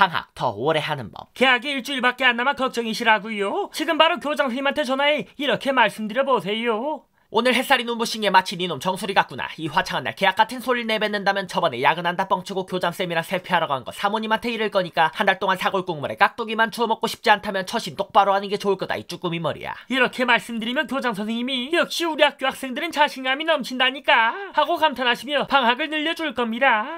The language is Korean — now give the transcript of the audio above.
방학 더 오래 하는 법. 계약이 일주일밖에 안 남아 걱정이시라고요. 지금 바로 교장선생님한테 전화해 이렇게 말씀드려보세요. 오늘 햇살이 눈부신 게 마치 니놈 정수리 같구나. 이 화창한 날 계약 같은 소리를 내뱉는다면 저번에 야근한다 뻥치고 교장쌤이랑 셀피하러 간거 사모님한테 이를 거니까 한 달 동안 사골 국물에 깍두기만 주워 먹고 싶지 않다면 처신 똑바로 하는 게 좋을 거다 이 쭈꾸미 머리야. 이렇게 말씀드리면 교장 선생님이 역시 우리 학교 학생들은 자신감이 넘친다니까 하고 감탄하시며 방학을 늘려줄 겁니다.